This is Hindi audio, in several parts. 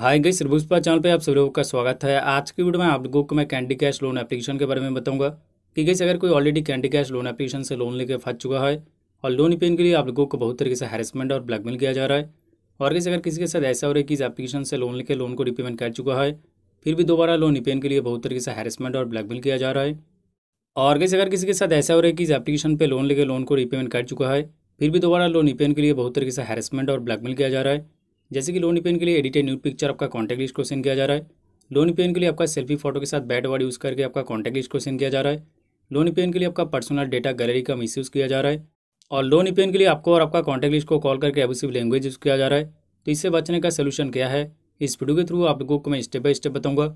हाय गई सरभुजपा चैनल पे आप सभी लोगों का स्वागत है आज की वीडियो में आप लोगों को मैं कैंडी कैश लोन एप्लीकेशन के बारे में बताऊंगा कि गई अगर कोई already candy cash loan application से लोन लेकर फंस चुका है और लोन पेन के लिए आप लोगों को बहुत तरीके से हैरेसमेंट और ब्लैकमेल किया जा रहा है और कैसे अगर किसी के साथ ऐसा हो रहा है कि इस एप्लीकेशन से लोन लेकर लोन को रिपेमेंट कर चुका है फिर भी दोबारा लोन रिपेन के लिए बहुत तरीके से हैरेसमेंट और ब्लैकमेल किया जा रहा है और कैसे अगर किसी के साथ ऐसा हो रहा है कि इस एप्लीकेशन पर लोन लेकर लोन को रिपेमेंट कर चुका है फिर भी दोबारा लोन रिपेन के लिए बहुत तरीके से हैरेसमेंट और ब्लैकमेल किया जा रहा है जैसे कि लोन डिपेंड के लिए एडिटेड न्यू पिक्चर आपका कॉन्टैक्ट लिस्ट क्वेश्चन किया जा रहा है लोन डिपेंड के लिए आपका सेल्फी फोटो के साथ बैट वर्ड यूज़ करके आपका कॉन्टैक्ट लिस्ट क्वेश्चन किया जा रहा है लोन डिपेंड के लिए आपका पर्सनल डेटा गैलरी का मिस किया जा रहा है और लोन डिपेंड के लिए आपको और आपका कॉन्टैक्ट लिस्ट को कॉल करके एबूसिव लैंग्वेज यूज़ किया जा रहा है तो इससे बचने का सोल्यूशन क्या है इस वीडियो के थ्रू आप लोगों को मैं स्टेप बाय स्टेप बताऊंगा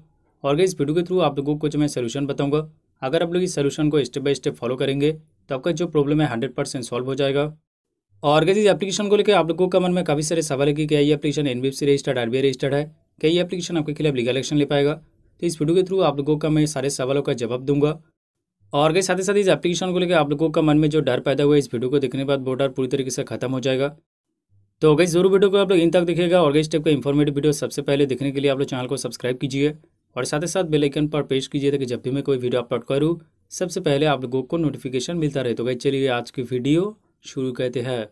और इस वीडियो के थ्रू आप लोगों को जो मैं सोल्यूशन बताऊंगा अगर आप लोग इस सोल्यूशन को स्टेप बाय स्टेप फॉलो करेंगे तो आपका जो प्रॉब्लम है हंड्रेड परसेंट सॉल्व हो जाएगा और इस एप्लीकेशन को लेकर आप लोगों का मन में काफ़ी सारे सवाल है कि क्या ये application N B F registered R registered है क्या ये एप्लीकेशन आपके खिलाफ लीगल एक्शन ले पाएगा तो इस वीडियो के थ्रू आप लोगों का मैं सारे सवालों का जवाब दूंगा और गई साथ ही साथ इस एप्लीकेशन को लेकर आप लोगों का मन में जो डर पैदा हुआ इस वीडियो को देखने के बाद वो डर पूरी तरीके से खत्म हो जाएगा तो गई जरूर वीडियो को आप लोग इन तक देखेगा और इस टाइप का इन्फॉर्मेटिव वीडियो सबसे पहले देखने के लिए आप लोग चैनल को सब्सक्राइब कीजिए और साथ ही साथ बेलाइकन पर पेश कीजिए ताकि जब भी मैं कोई वीडियो अपलोड करूँ सबसे पहले आप लोगों को नोटिफिकेशन मिलता रहे तो गई चलिए आज की वीडियो शुरू करते हैं हाँ।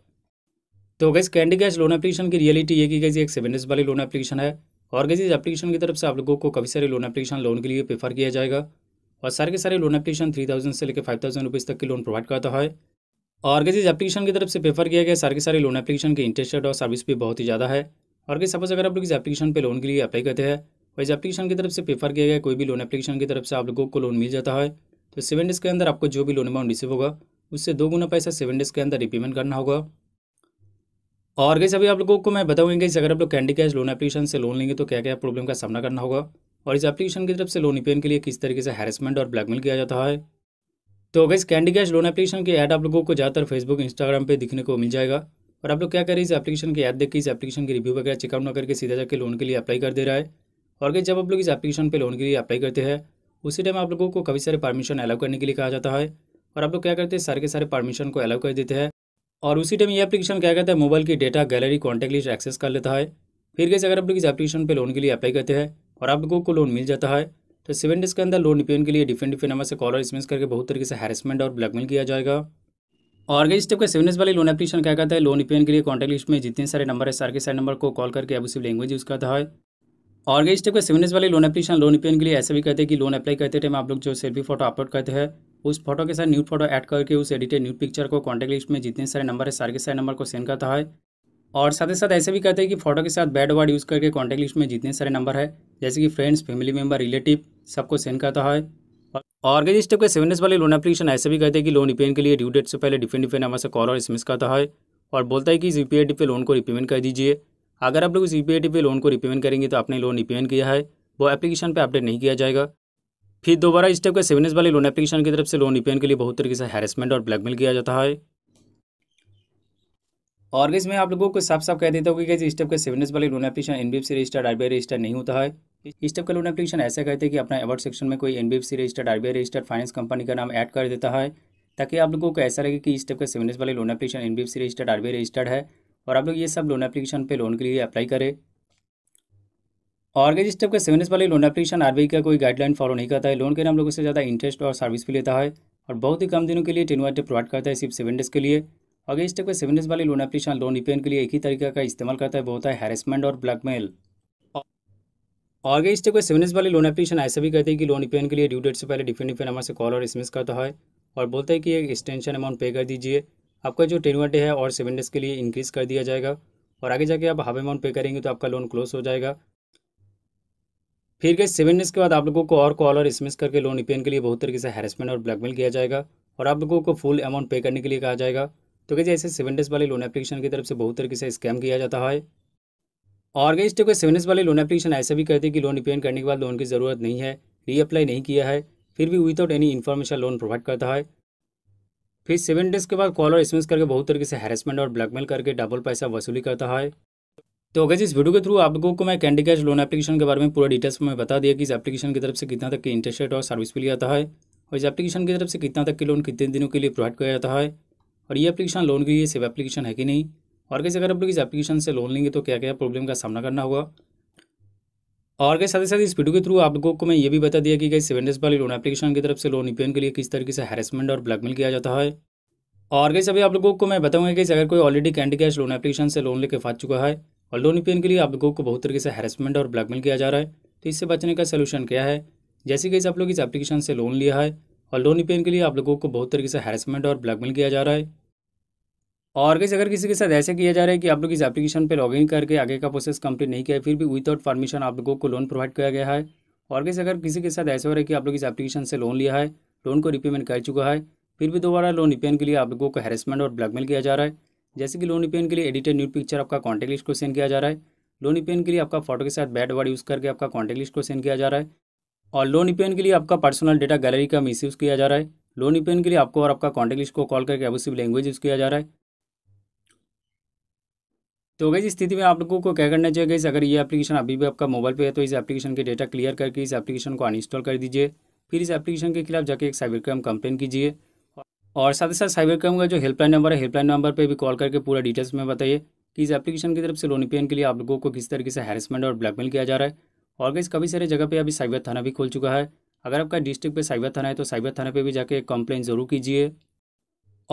तो guys candy cash loan application की रियलिटी ये कि गैस एक सेवन डेज वाली लोन एप्लीकेशन है और गैस इस एप्लीकेशन की तरफ से आप लोगों को काफ़ी सारे लोन एप्लीकेशन लोन के लिए प्रेफर किया जाएगा और सारे के सारे लोन एप्लीकेशन थ्री थाउजेंड से लेकर फाइव थाउजेंड रुपीज़ तक की लोन प्रोवाइड करता है और गैस इस एप्लीकेशन की तरफ से प्रेफर किया गया सारे के सारे लोन एप्लीकेशन के इंटरेस्ट और सर्विस भी बहुत ही ज़्यादा है और गैस सपोज अगर आप लोग इस एप्लीकेशन पर लोन के लिए अप्लाई करते हैं और इस एप्लीकेशन की तरफ से प्रेफर किया गया कोई भी लोन एप्लीकेशन की तरफ से आप लोगों को लोन मिल जाता है तो सेवन डेज के अंदर आपको जो भी लोन अमाउंट रिसीव होगा उससे दो गुना पैसा सेवन डेज के अंदर रिपेमेंट करना होगा और कैसे अभी आप लोगों को मैं बताऊंगा कि अगर आप लोग कैंडी कैश लोन एप्लीकेशन से लोन लेंगे तो क्या क्या प्रॉब्लम का सामना करना होगा और इस एप्लीकेशन की तरफ से लोन रिपेन के लिए किस तरीके से हैरेसमेंट और ब्लैकमेल किया जाता है तो इस कैंडी कैश लोन एप्लीकेशन के ऐड आप लोगों को ज़्यादातर फेसबुक इंस्टाग्राम पर दिखने को मिल जाएगा और आप लोग क्या करें इस एप्लीकेशन की ऐड देख के इस एप्लीकेशन की रिव्यू वगैरह चेकआउट न करके सीधा जाकर लोन के लिए अप्लाई कर दे रहा है और कैसे जब आप लोग इस एप्लीकेशन पर लोन के लिए अप्लाई करते हैं उसी टाइम आप लोगों को कभी सारे परमिशन अलाउ करने के लिए कहा जाता है और आप लोग क्या करते हैं सारे के सारे परमिशन को अलाउ कर देते हैं और उसी टाइम ये एप्लीकेशन क्या करता है मोबाइल की data gallery contact list access कर लेता है फिर कैसे अगर आप लोग इस एप्लीकेशन पर लोन के लिए अप्लाई करते हैं और आप लोगों को लोन मिल जाता है तो सेवन डेज के अंदर लोन रिपेन के लिए डिफरेंट डिफरेंट नंबर से कॉल और स्मेस करके बहुत तरीके से हैरेसमेंट और ब्लैकमेल किया जाएगा और अगर इस टाइप का सेवन डेज वाली लोन एप्लीकेशन क्या कहता है लोन रिपेन के लिए कॉन्टैक्ट लिस्ट में जितने सारे नंबर है सारे के सारे नंबर को कॉल करके अब उसी लैंग्वेज यूज़ करता है और अगर इस टाइप का सेवन डेज वाली लोन एप्लीकेशन लोन रिपेन के लिए ऐसा भी कहते हैं कि लोन अप्लाई करते टाइम आप लोग जो सेल्फी फोटो अपलोड करते हैं उस फोटो के साथ न्यू फोटो ऐड करके उस एडिटेड न्यू पिक्चर को कॉन्टैक्ट लिस्ट में जितने सारे नंबर है सारे के सारे नंबर को सेंड करता है और साथ ही साथ ऐसे भी कहते हैं कि फोटो के साथ बैड वर्ड यूज़ करके कॉन्टैक्ट लिस्ट में जितने सारे नंबर है जैसे कि फ्रेंड्स फैमिली मेम्बर रिलेटिव सबको सेंड करता है और ऑर्गेनिक स्टेप के डेज वाले लोन एप्लीकेशन ऐसे भी कहते हैं कि लोन रिपेमेंट के लिए ड्यू डेट से पहले डिफेंट डिफेंट नंबर से कॉल और एस करता है और बोलता है कि इस यू पी पे लोन को रिपेमेंट कर दीजिए अगर आप लोग इस यू पी पे लोन को रिपेमेंट करेंगे तो आपने लोन रिपेमेंट किया है वो एप्लीकेशन पर अपडेट नहीं किया जाएगा फिर दोबारा इस टाइप का सेवनेस वाली लोन एप्लीकेशन की तरफ से लोन रिपेन e के लिए बहुत तरीके से हैरेसमेंट और ब्लैकमेल किया जाता है और इसमें आप लोगों को साफ साफ कह देता हूँ कि इस टाइप का सेवेनेस वाली loan application N C registered R register नहीं होता है इस टाइप का लोन एप्लीकेशन ऐसा कहते हैं कि अपना अवार्ड सेक्शन में कोई N C registered R registered finance company का नाम ऐड कर देता है ताकि आप लोगों को ऐसा लगे कि इस टाइप का सेवेनेस वाली loan application N C registered R registered है और आप लोग ये सब लोन एप्लीकेशन पर लोन के लिए अप्लाई करें ऑर्गेज स्टेप के एस वाले लोन एप्लीकेशन आर का कोई गाइडलाइन फॉलो नहीं करता है लोन के नाम लोगों से ज़्यादा इंटरेस्ट और सर्विस भी लेता है और बहुत ही कम दिनों के लिए टेन डे प्रोवाइड करता है सिर्फ सेवन डेज के लिए ऑर्गेज स्टेप के सेवन डेज वाले लोन एप्लीकेशन लोन रिपेन के लिए एक ही तरीका का इस्तेमाल करता है वो होता है हेरेसमेंट और ब्लैकमेल ऑर्गेज स्टेप के सेवन डेज वाले लोन एप्लीकेशन ऐसा भी कहते हैं कि लोन रिपेन के लिए ड्यू डेट से पहले डिफेंट डिफेन नंबर से कॉल और एस करता है और बोलता है कि एक एक्सटेंशन अमाउंट पे कर दीजिए आपका जो टेन डे है और सेवन डेज के लिए इंक्रीज़ कर दिया जाएगा और आगे जाके आप हाफ अमाउंट पे करेंगे तो आपका लोन क्लोज हो जाएगा फिर गए सेवन डेज के बाद आप लोगों को और कॉल और स्मिस करके लोन रिपेन e के लिए बहुत तरीके से हैरेसमेंट और ब्लैकमेल किया जाएगा और आप लोगों को फुल अमाउंट पे करने के लिए कहा जाएगा तो कैसे ऐसे सेवन डेज वाले लोन एप्लीकेशन की तरफ से बहुत तरीके से स्कैम किया जाता है और गई स्टेप सेवन डेज वाले लोन एप्लीकेशन ऐसा भी कहते हैं कि लोन रिपेन e करने के बाद लोन की ज़रूरत नहीं है रीअप्लाई नहीं किया है फिर भी without any information loan provide करता है फिर सेवन डेज के बाद कॉल और एस करके बहुत तरीके से हैरेसमेंट और ब्लैकमेल करके डबल पैसा वसूली करता है तो अगर इस वीडियो के थ्रू आप लोगों को मैं कैंडी कैश लोन एप्लीकेशन के बारे में पूरा डिटेल्स में बता दिया कि इस एप्लीकेशन की तरफ से कितना तक की इंटरेस्ट रेट और सर्विस मिल जाता है और इस एप्लीकेशन की तरफ से कितना तक के लोन कितने दिनों के लिए प्रोवाइड किया जाता है और ये एप्लीकेशन लोन के लिए सेव एप्लीकेशन है कि नहीं और कैसे अगर आप लोग इस एप्लीकेशन से लोन लेंगे तो क्या क्या प्रॉब्लम का सामना करना होगा और के साथ साथ इस वीडियो के थ्रू आप लोगों को मैं ये भी बता दिया कि कई सेवन डेज वाली लोन एप्लीकेशन की तरफ से लोन ईपीएन e के लिए किस तरीके से हैरेसमेंट और ब्लैकमेल किया जाता है और कैसे अभी आप लोगों को मैं बताऊंगा कि अगर कोई already candy cash loan application से लोन लेके फाट चुका है और तो लोन पेन के लिए आप लोगों को बहुत तरीके से हैरेसमेंट और ब्लैकमेल किया जा रहा है तो इससे बचने का सोल्यूशन क्या है जैसे कि आप लोग इस एप्लीकेशन से लोन लिया है और लोन पेन के लिए आप लोगों को बहुत तरीके से हैरेसमेंट और ब्लैकमेल किया जा रहा है और कैसे अगर किसी के साथ ऐसा किया जा रहा है कि आप लोग इस एप्लीकेशन पर लॉगिन करके आगे का प्रोसेस कंप्लीट नहीं किया फिर भी विदाउट परमिशन आप लोगों को लोन प्रोवाइड किया गया है और कैसे अगर किसी के साथ ऐसा हो रहा है कि आप लोग इस एप्लीकेशन से लोन लिया है लोन को रिपेमेंट कर चुका है फिर भी दोबारा लोन रिपेन के लिए आप लोगों को हैरेसमेंट और ब्लैकमेल किया जा रहा है जैसे कि लोन पेन के लिए एडिटेड न्यू पिक्चर आपका कॉन्टैक्ट लिस्ट को सेंड किया जा रहा है लोनी पेन के लिए आपका फोटो के साथ बैड वर्ड यूज़ करके आपका कॉन्टैक्ट लिस्ट को सेंड किया जा रहा है और लोन पेन के लिए आपका पर्सनल डेटा गैलरी का मिस यूज़ किया जा रहा है लोन रिपेन के लिए आपको और आपका कॉन्टैक्ट लिस्ट को कॉल करके एबोसिव लैंग्वेज यूज़ किया जा रहा है तो गई स्थिति में आप लोगों को क्या करना चाहिए गई अगर ये एप्लीकेशन अभी भी आपका मोबाइल पे है तो इस एप्लीकेशन के डेटा क्लियर करके इस एप्लीकेशन को अनइंस्टॉल कर दीजिए फिर इस एप्लीकेशन के खिलाफ जाके एक साइबर क्राइम कंप्लेन कीजिए और साथ ही साथ साइबर क्राइम का जो हेल्पलाइन नंबर है हेल्पलाइन नंबर पर भी कॉल करके पूरा डिटेल्स में बताइए कि इस एप्लीकेशन की तरफ से लोन पेन के लिए आप लोगों को किस तरीके से हैरेसमेंट और ब्लैकमेल किया जा रहा है और कई कभी सारे जगह पे अभी साइबर थाना भी खोल चुका है अगर आपका डिस्ट्रिक्ट पे साइबर थाना है तो साइबर थाना पे भी जाके कंप्लेन ज़रूर कीजिए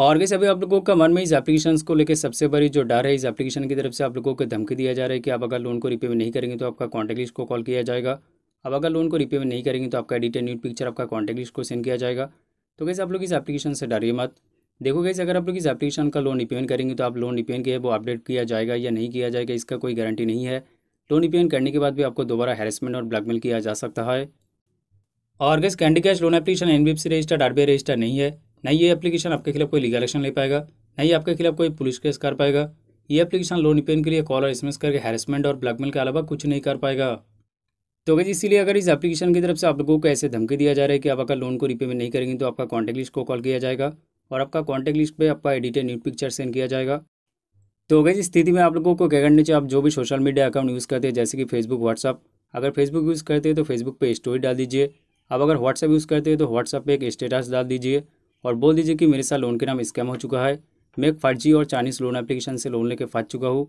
और कैसे अभी आप लोगों का मन में इस एप्लीकेशन को लेकर सबसे बड़ी जो डर है इस एप्लीकेशन की तरफ से आप लोगों को धमकी दिया जा रहा है कि आप अगर लोन को रिपेमेंट नहीं करेंगे तो आपका कॉन्टैक्ट लिस्ट को कॉल किया जाएगा अब अगर लोन को रिपेमेंट नहीं करेंगे तो आपका एडिटेड न्यूड पिक्चर आपका कॉन्टैक्ट लिस्ट को सेंड किया जाएगा तो कैसे आप लोग इस एप्लीकेशन से डरिए मत देखो कैसे अगर आप लोग इस एप्लीकेशन का लोन रिपेमेंट करेंगे तो आप लोन रिपेमेंट किया वो अपडेट किया जाएगा या नहीं किया जाएगा इसका कोई गारंटी नहीं है लोन रिपेमेंट करने के बाद भी आपको दोबारा हेरसमेंट और ब्लैकमेल किया जा सकता है और गैस candy cash loan application N registered R register नहीं है ना ये एप्लीकेशन आपके खिलाफ कोई लीगल एक्शन ले पाएगा ना ही आपके खिलाफ कोई पुलिस केस कर पाएगा ये एप्लीकेशन लोन रिपेन के लिए कॉल और एस करके हेरसमेंट और ब्लैकमेल के अलावा कुछ नहीं कर पाएगा तो अगर इसीलिए अगर इस एप्लीकेशन की तरफ से आप लोगों को ऐसे धमकी दिया जा रहा है कि आप अगर लोन को रिपेमेंट नहीं करेंगे तो आपका कॉन्टैक्ट लिस्ट को कॉल किया जाएगा और आपका कॉन्टैक्ट लिस्ट पर आपका एडिटेड न्यूट पिक्चर सेंड किया जाएगा तो अगर इस स्थिति में आप लोगों को क्या करना चाहिए आप जो भी सोशल मीडिया अकाउंट यूज़ करते हैं जैसे कि फेसबुक व्हाट्सअप अगर फेसबुक यूज़ करते हैं तो फेसबुक पर स्टोरी डाल दीजिए आप अगर व्हाट्सअप यूज़ करते हैं तो व्हाट्सअप पर एक स्टेटस डाल दीजिए और बोल दीजिए कि मेरे साथ लोन के नाम स्कैम हो चुका है मैं एक फर्जी और चाइनीज़ लोन एप्लीकेशन से लोन लेके फंस चुका हूँ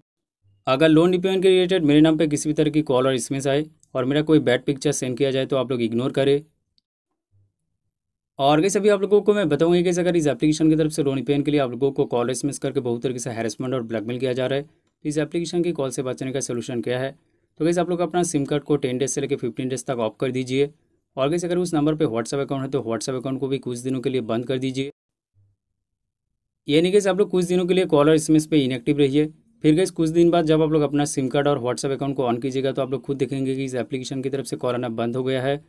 अगर लोन रिपेमेंट के रिलेटेड मेरे नाम पे किसी भी तरह की कॉल और इसमें आए और मेरा कोई बैड पिक्चर सेंड किया जाए तो आप लोग इग्नोर करें और कैसे अभी आप लोगों को मैं बताऊंगी कैसे अगर इस एप्लीकेशन की तरफ से लोन रिपेमेंट के लिए आप लोगों को कॉल एसमेस करके बहुत तरीके से हैरेसमेंट और ब्लैकमेल किया जा रहा है तो इस एप्लीकेशन की कॉल से बचने का सोलूशन क्या है तो कैसे आप लोग अपना सिम कार्ड को टेन डेज से लेकर फिफ्टीन डेज तक ऑफ कर दीजिए और कैसे अगर उस नंबर पर व्हाट्सअप अकाउंट है तो व्हाट्सअप अकाउंट को भी कुछ दिनों के लिए बंद कर दीजिए यानी कि आप लोग कुछ दिनों के लिए कॉल और एस पर इनएक्टिव रहिए फिर गई कुछ दिन बाद जब आप लोग अपना सिम कार्ड और व्हाट्सएप अकाउंट को ऑन कीजिएगा तो आप लोग खुद देखेंगे कि इस एप्लीकेशन की तरफ से कॉल आना बंद हो गया है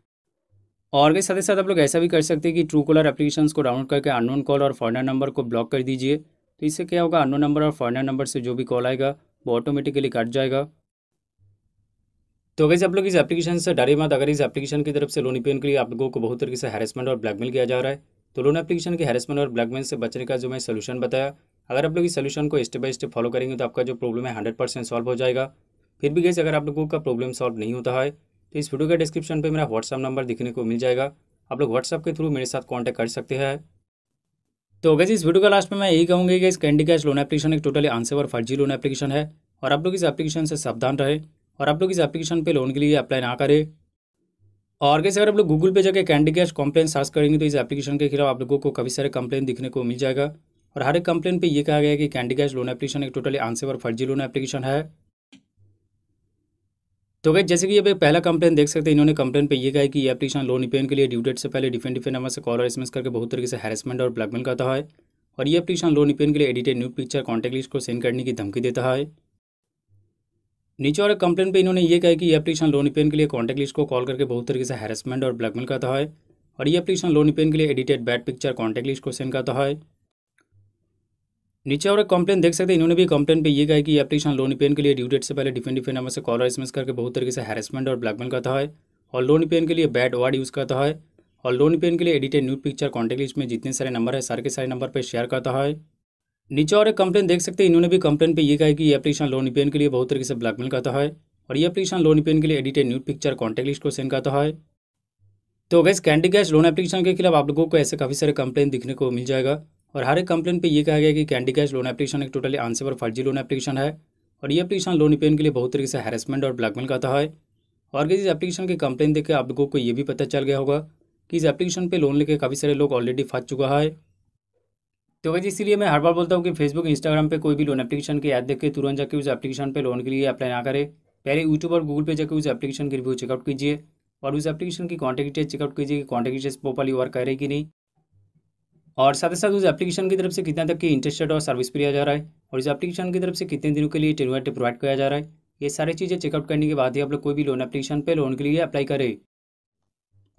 और गई साथ ही साथ आप लोग ऐसा भी कर सकते हैं कि ट्रू कॉलर एप्लीकेशन को डाउनलोड करके अननोन कॉल और फॉरनर नंबर को ब्लॉक कर दीजिए तो इससे क्या होगा अननोन नंबर और फॉरनर नंबर से जो भी कॉल आएगा वो ऑटोमेटिकली कट जाएगा तो वैसे आप लोग इस एप्लीकेशन से डरे मत अगर इस एप्लीकेशन की तरफ से लोन पेन e के लिए आप लोगों को बहुत तरीके से हैरेसमेंट और ब्लैकमेल किया जा रहा है तो लोन एप्लीकेशन के हैरेसमेंट और ब्लैकमेल से बचने का जो मैं सोल्यूशन बताया अगर आप लोग इस सोल्यूशन को स्टेप बाय स्टेप फॉलो करेंगे तो आपका जो प्रॉब्लम है हंड्रेड परसेंट सॉल्व हो जाएगा फिर भी गैस अगर आप लोगों का प्रॉब्लम सॉल्व नहीं होता है तो इस वीडियो का डिस्क्रिप्शन पर मेरा व्हाट्सअप नंबर दिखने को मिल जाएगा आप लोग व्हाट्सअप के थ्रू मेरे साथ कॉन्टैक्ट कर सकते हैं तो गैस इस वीडियो का लास्ट में मैं यही कहूँगी कि इस कैंडी कैश लोन एप्लीकेशन एक टोटली आंसेवर फर्जी लोन एप्लीकेशन है और आप लोग इस एप्लीकेशन से सावधान रहे और आप लोग इस एप्लीकेशन पर लोन के लिए अप्लाई ना करें और कैसे अगर आप लोग गूगल पे जाकर कैंडी कैश कंप्लेन सर्च करेंगे तो इस एप्लीकेशन के खिलाफ आप लोगों को काफ़ी सारे कंप्लेन दिखने को मिल जाएगा और हर एक कंप्लेन पे ये कहा गया कि कैंडी कैश लोन एप्लीकेशन एक टोटली आंसर और फर्जी लोन एप्लीकेशन है तो गए जैसे कि ये पहला कंप्लेन देख सकते हैं इन्होंने कंप्लेन पे ये कहा है कि ये एप्लीकेशन लोन रिपेमेंट के लिए ड्यू डेट से पहले डिफेंट डिफेंट नंबर से कॉल और एसमेंस करके बहुत तरीके से हैरेसमेंट और ब्लैकमेल करता है और ये एप्लीकेशन लोन रिपेमेंट के लिए edited new picture contact list को सेंड करने की धमकी देता है नीचे और कंप्लेन पे इन्होंने ये कहा कि ये एप्लीकेशन लोन रिपेमेंट के लिए कॉन्टैक्ट लिस्ट को कॉल करके बहुत तरीके से हैरेसमेंट और ब्लैकमेल करता है और ये एप्लीकेशन लोन रिपेमेंट के लिए edited bad picture contact list को सेंड करता है नीचे और एक कंप्लेन देख सकते हैं इन्होंने भी कंप्लेन पे ये कहा कि एप्लीकेशन लोन पेन के लिए ड्यू डेट से पहले डिफेंड डिफेंड नंबर से कॉलर एसमेंस करके बहुत तरीके से हैरेसमेंट और ब्लैकमेल करता है और लोन पेन के लिए बैड वर्ड यूज़ करता है और लोन पेन के लिए edited new picture contact list में जितने सारे नंबर है सारे के सारे नंबर पर शेयर करता है नीचे और एक कंप्लेन देख सकते हैं इन्होंने भी कंप्लेन पे ये कहा कि एप्लीकेशन लोन पेन के लिए बहुत तरीके से ब्लैकमेल करता है और ये एप्लीकेशन लोन पेन के लिए edited new picture contact list को सेंड करता है तो वैसे कैंडी कैश लोन एप्लीकेशन के खिलाफ आप लोगों को ऐसे काफ़ी सारे कंप्लेन दिखने को मिल जाएगा और हर एक कंप्लेन पे ये कहा गया कि कैंडी कैश लोन एप्लीकेशन एक टोटली आंसर और फर्जी लोन एप्लीकेशन है और ये एप्लीकेशन लोन रिपेन के लिए बहुत तरीके से हैरेसमेंट और ब्लैकमेल करता है और इस एप्लीकेशन की कंप्लेन देख आप लोगों को ये भी पता चल गया होगा कि इस एप्लीकेशन पर लोन लेके काफ़ी सारे लोग ऑलरेडी फंस चुका है तो वैसे इसीलिए मैं हर बार बोलता हूँ कि फेसबुक इंस्टाग्राम पे कोई भी लोन एप्लीकेशन की ऐड देख के तुरंत जाकर उस एप्लीकेशन पे लोन के लिए अप्लाई ना करें पहले यूट्यूब और गूगल पे जाकर उस एप्लीकेशन की रिव्यू चेकआउट कीजिए और उस एप्लीकेशन की कॉन्टैक्ट डिटेल चेकआउट कीजिए कि कॉन्टैक्ट डिटेल्स प्रॉपरली वर्क कर रहे कि नहीं और साथ ही साथ उस एप्लीकेशन की तरफ से कितना तक की इंटरेस्टेड और सर्विस भी जा रहा है और इस एप्लीकेशन की तरफ से कितने दिनों के लिए टेनवाइट प्रोवाइड किया जा रहा है ये सारी चीज़ें चेकआउट करने के बाद ही आप लोग कोई भी लोन एप्लीकेशन पर लोन के लिए अप्लाई करें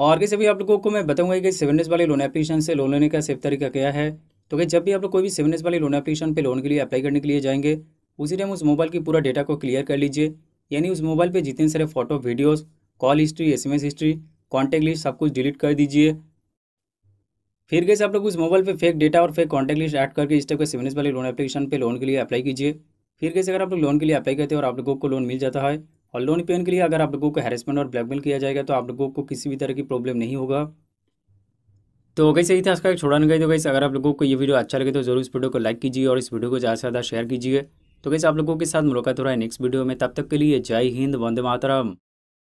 और कैसे भी आप लोगों को मैं बताऊंगा कि सेवन डेज वाले लोन एप्लीकेशन से लोन लेने का सेफ तरीका क्या है तो कि जब भी आप लोग कोई भी सेवन डेज वाले लोन एप्लीकेशन पे लोन के लिए अप्लाई करने के लिए जाएंगे उसी टाइम उस मोबाइल की पूरा डेटा को क्लियर कर लीजिए यानी उस मोबाइल पर जितने सारे फोटो वीडियोज़ कॉल हिस्ट्री एस हिस्ट्री कॉन्टैक्ट लिस्ट सब कुछ डिलीट कर दीजिए फिर कैसे आप लोग उस मोबाइल पे फेक डेटा और फेक कॉन्टैक्ट लिस्ट ऐड करके इस टाइप के सिविनेस वाले लोन एप्लीकेशन पे लोन के लिए अप्लाई कीजिए फिर कैसे अगर आप लोग लोन के लिए अप्लाई करते हैं और आप लोगों को लोन मिल जाता है और लोन पेन के लिए अगर आप लोगों को हेरेसमेंट और ब्लैकमेल किया जाएगा तो आप लोगों को किसी भी तरह की प्रॉब्लम नहीं होगा तो कैसे ही था छोड़ा नहीं गई तो कैसे अगर आप लोगों को ये वीडियो अच्छा लगे तो जरूर इस वीडियो को लाइक कीजिए और इस वीडियो को ज़्यादा से ज़्यादा शेयर कीजिए तो कैसे आप लोगों के साथ मुलाकात हो रहा है नेक्स्ट वीडियो में तब तक के लिए जय हिंद वंदे मातरम